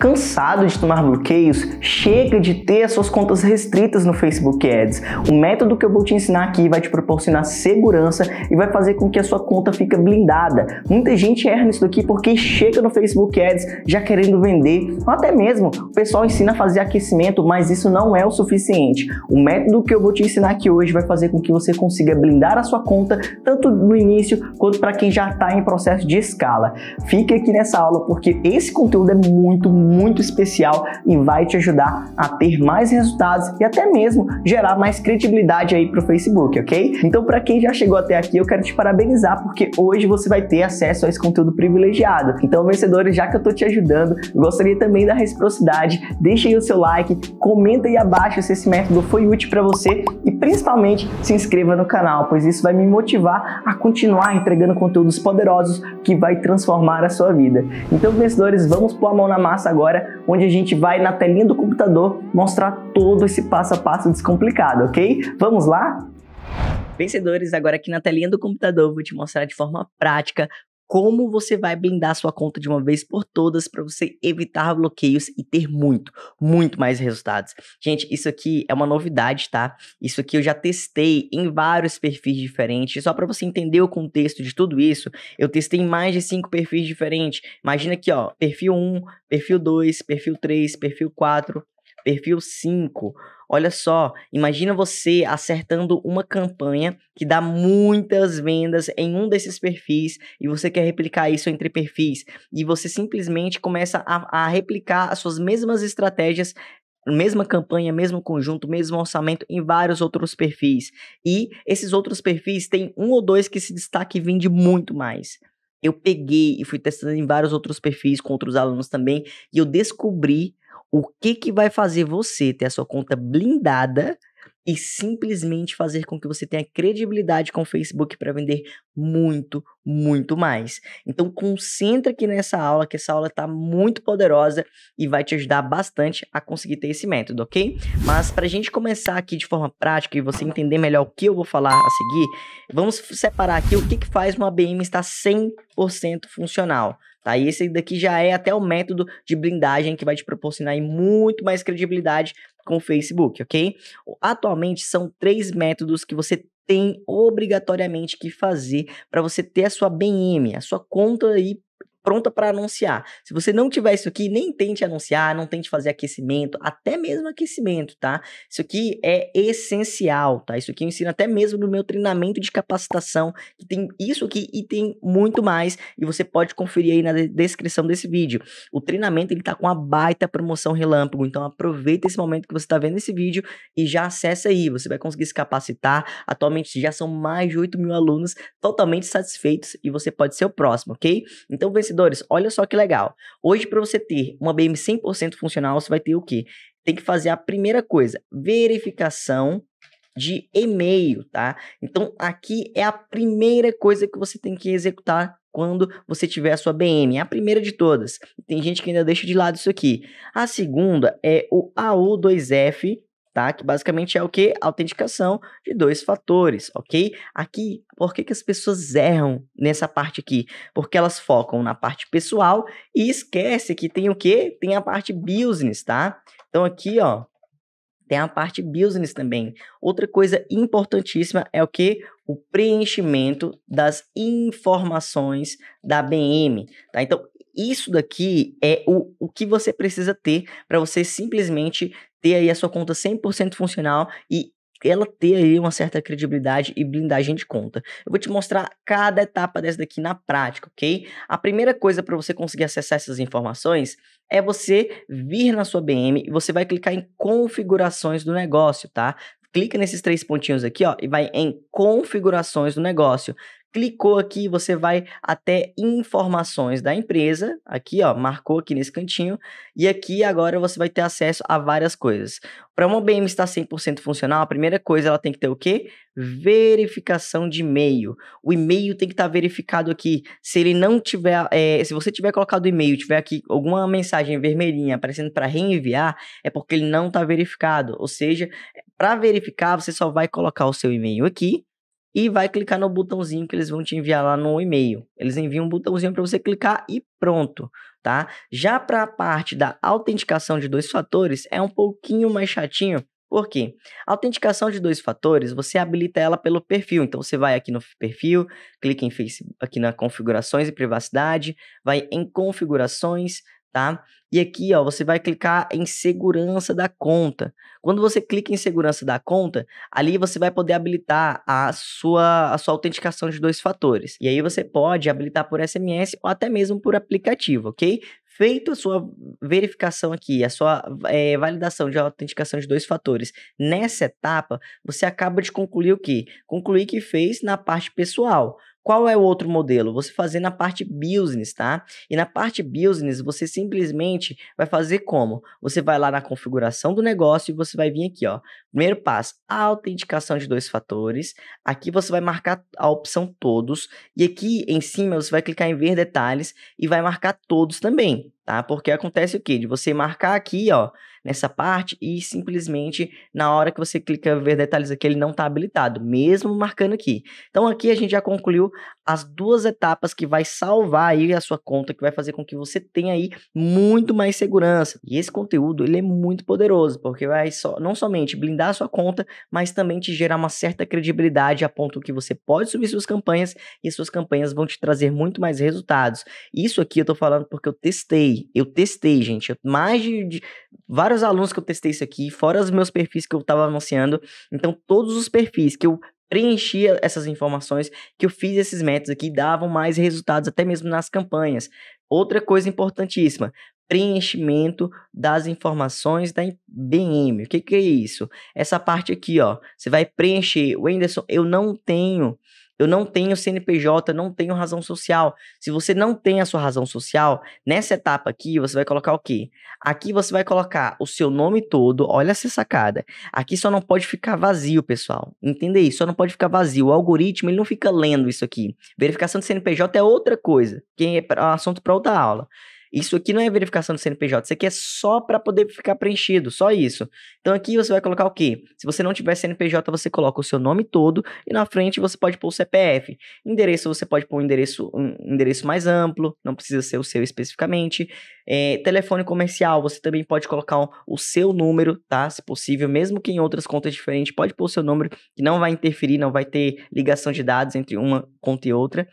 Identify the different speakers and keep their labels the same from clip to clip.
Speaker 1: Cansado de tomar bloqueios? Chega de ter as suas contas restritas no Facebook Ads. O método que eu vou te ensinar aqui vai te proporcionar segurança e vai fazer com que a sua conta fique blindada. Muita gente erra nisso aqui porque chega no Facebook Ads já querendo vender, ou até mesmo o pessoal ensina a fazer aquecimento, mas isso não é o suficiente. O método que eu vou te ensinar aqui hoje vai fazer com que você consiga blindar a sua conta, tanto no início quanto para quem já está em processo de escala. Fique aqui nessa aula porque esse conteúdo é muito, muito muito especial e vai te ajudar a ter mais resultados e até mesmo gerar mais credibilidade aí para o Facebook, ok? Então, para quem já chegou até aqui, eu quero te parabenizar porque hoje você vai ter acesso a esse conteúdo privilegiado. Então, vencedores, já que eu estou te ajudando, eu gostaria também da reciprocidade. Deixa aí o seu like, comenta aí abaixo se esse método foi útil para você e principalmente se inscreva no canal, pois isso vai me motivar a continuar entregando conteúdos poderosos que vai transformar a sua vida. Então, vencedores, vamos pôr a mão na massa agora, onde a gente vai na telinha do computador mostrar todo esse passo a passo descomplicado, ok? Vamos lá? Vencedores, agora aqui na telinha do computador, vou te mostrar de forma prática como você vai blindar sua conta de uma vez por todas para você evitar bloqueios e ter muito, muito mais resultados. Gente, isso aqui é uma novidade, tá? Isso aqui eu já testei em vários perfis diferentes, só para você entender o contexto de tudo isso. Eu testei mais de cinco perfis diferentes. Imagina aqui, ó, perfil 1, perfil 2, perfil 3, perfil 4, perfil 5. Olha só, imagina você acertando uma campanha que dá muitas vendas em um desses perfis e você quer replicar isso entre perfis e você simplesmente começa a, a replicar as suas mesmas estratégias mesma campanha, mesmo conjunto, mesmo orçamento em vários outros perfis. E esses outros perfis tem um ou dois que se destaque e vende muito mais. Eu peguei e fui testando em vários outros perfis com outros alunos também e eu descobri o que que vai fazer você ter a sua conta blindada e simplesmente fazer com que você tenha credibilidade com o Facebook para vender muito, muito mais. Então concentra aqui nessa aula, que essa aula está muito poderosa e vai te ajudar bastante a conseguir ter esse método, ok? Mas para a gente começar aqui de forma prática e você entender melhor o que eu vou falar a seguir, vamos separar aqui o que, que faz uma BM estar 100% funcional. Tá? E esse daqui já é até o método de blindagem que vai te proporcionar muito mais credibilidade com o Facebook, ok? Atualmente são três métodos que você tem obrigatoriamente que fazer para você ter a sua BM, a sua conta aí pronta para anunciar. Se você não tiver isso aqui, nem tente anunciar, não tente fazer aquecimento, até mesmo aquecimento, tá? Isso aqui é essencial, tá? Isso aqui eu ensino até mesmo no meu treinamento de capacitação, que tem isso aqui e tem muito mais, e você pode conferir aí na descrição desse vídeo. O treinamento ele tá com uma baita promoção relâmpago, então aproveita esse momento que você está vendo esse vídeo e já acessa aí, você vai conseguir se capacitar. Atualmente já são mais de 8 mil alunos totalmente satisfeitos e você pode ser o próximo, ok? Então vê fornecedores, olha só que legal. Hoje, para você ter uma BM 100% funcional, você vai ter o quê? Tem que fazer a primeira coisa, verificação de e-mail, tá? Então, aqui é a primeira coisa que você tem que executar quando você tiver a sua BM, é a primeira de todas. Tem gente que ainda deixa de lado isso aqui. A segunda é o AU2F tá? Que basicamente é o que? Autenticação de dois fatores, ok? Aqui, por que, que as pessoas erram nessa parte aqui? Porque elas focam na parte pessoal e esquece que tem o que? Tem a parte business, tá? Então aqui, ó, tem a parte business também. Outra coisa importantíssima é o que? O preenchimento das informações da BM, tá? Então, isso daqui é o, o que você precisa ter para você simplesmente ter aí a sua conta 100% funcional e ela ter aí uma certa credibilidade e blindagem de conta. Eu vou te mostrar cada etapa dessa daqui na prática, ok? A primeira coisa para você conseguir acessar essas informações é você vir na sua BM e você vai clicar em configurações do negócio, tá? Clica nesses três pontinhos aqui, ó, e vai em configurações do negócio. Clicou aqui, você vai até informações da empresa, aqui ó, marcou aqui nesse cantinho, e aqui agora você vai ter acesso a várias coisas. Para uma BM estar 100% funcional, a primeira coisa ela tem que ter o quê? Verificação de e-mail. O e-mail tem que estar tá verificado aqui. Se ele não tiver, é, se você tiver colocado o e-mail, tiver aqui alguma mensagem vermelhinha aparecendo para reenviar, é porque ele não está verificado. Ou seja, para verificar, você só vai colocar o seu e-mail aqui e vai clicar no botãozinho que eles vão te enviar lá no e-mail. Eles enviam um botãozinho para você clicar e pronto, tá? Já para a parte da autenticação de dois fatores é um pouquinho mais chatinho, por quê? A autenticação de dois fatores, você habilita ela pelo perfil. Então você vai aqui no perfil, clica em Facebook, aqui na configurações e privacidade, vai em configurações, tá? E aqui, ó, você vai clicar em segurança da conta. Quando você clica em segurança da conta, ali você vai poder habilitar a sua, a sua autenticação de dois fatores. E aí você pode habilitar por SMS ou até mesmo por aplicativo, ok? Feito a sua verificação aqui, a sua é, validação de autenticação de dois fatores, nessa etapa, você acaba de concluir o que? Concluir que fez na parte pessoal. Qual é o outro modelo? Você fazer na parte business, tá? E na parte business, você simplesmente vai fazer como? Você vai lá na configuração do negócio e você vai vir aqui, ó. Primeiro passo, autenticação de dois fatores. Aqui você vai marcar a opção todos. E aqui em cima você vai clicar em ver detalhes e vai marcar todos também tá? Porque acontece o quê? De você marcar aqui, ó, nessa parte e simplesmente na hora que você clica ver detalhes aqui, ele não está habilitado, mesmo marcando aqui. Então aqui a gente já concluiu as duas etapas que vai salvar aí a sua conta, que vai fazer com que você tenha aí muito mais segurança. E esse conteúdo, ele é muito poderoso, porque vai só, não somente blindar a sua conta, mas também te gerar uma certa credibilidade a ponto que você pode subir suas campanhas e suas campanhas vão te trazer muito mais resultados. Isso aqui eu estou falando porque eu testei, eu testei, gente. Mais de, de, vários alunos que eu testei isso aqui, fora os meus perfis que eu estava anunciando. Então, todos os perfis que eu preenchia essas informações, que eu fiz esses métodos aqui, davam mais resultados, até mesmo nas campanhas. Outra coisa importantíssima, preenchimento das informações da BM. O que, que é isso? Essa parte aqui, ó. Você vai preencher. Wenderson, eu não tenho eu não tenho CNPJ, não tenho razão social. Se você não tem a sua razão social, nessa etapa aqui você vai colocar o quê? Aqui você vai colocar o seu nome todo, olha essa sacada. Aqui só não pode ficar vazio, pessoal. Entenda isso, só não pode ficar vazio. O algoritmo ele não fica lendo isso aqui. Verificação de CNPJ é outra coisa, que é assunto para outra aula. Isso aqui não é verificação do CNPJ, isso aqui é só para poder ficar preenchido, só isso. Então aqui você vai colocar o quê? Se você não tiver CNPJ, você coloca o seu nome todo e na frente você pode pôr o CPF. Endereço, você pode pôr um endereço, um endereço mais amplo, não precisa ser o seu especificamente. É, telefone comercial, você também pode colocar o seu número, tá? Se possível, mesmo que em outras contas diferentes, pode pôr o seu número, que não vai interferir, não vai ter ligação de dados entre uma conta e outra.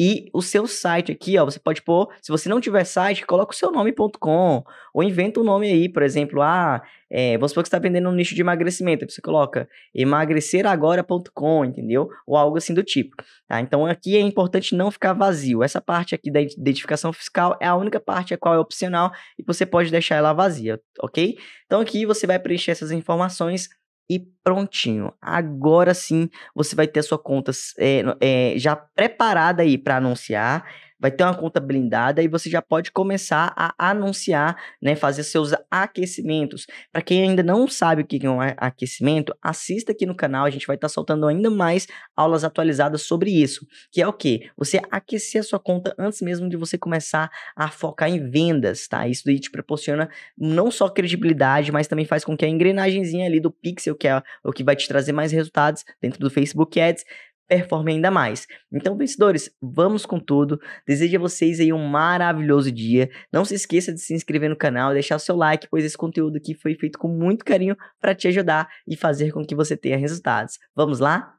Speaker 1: E o seu site aqui, ó, você pode pôr, se você não tiver site, coloca o seu nome.com ou inventa um nome aí, por exemplo, ah, é, vamos supor que você está vendendo um nicho de emagrecimento, você coloca emagreceragora.com, entendeu? Ou algo assim do tipo. Tá? Então aqui é importante não ficar vazio. Essa parte aqui da identificação fiscal é a única parte a qual é opcional e você pode deixar ela vazia, ok? Então aqui você vai preencher essas informações e prontinho. Agora sim você vai ter a sua conta é, é, já preparada aí para anunciar vai ter uma conta blindada e você já pode começar a anunciar, né, fazer seus aquecimentos. Para quem ainda não sabe o que é um aquecimento, assista aqui no canal, a gente vai estar tá soltando ainda mais aulas atualizadas sobre isso, que é o que? Você aquecer a sua conta antes mesmo de você começar a focar em vendas, tá? Isso daí te proporciona não só credibilidade, mas também faz com que a engrenagemzinha ali do Pixel, que é o que vai te trazer mais resultados dentro do Facebook Ads, performe ainda mais. Então, vencedores, vamos com tudo. Desejo a vocês aí um maravilhoso dia. Não se esqueça de se inscrever no canal, deixar o seu like, pois esse conteúdo aqui foi feito com muito carinho para te ajudar e fazer com que você tenha resultados. Vamos lá?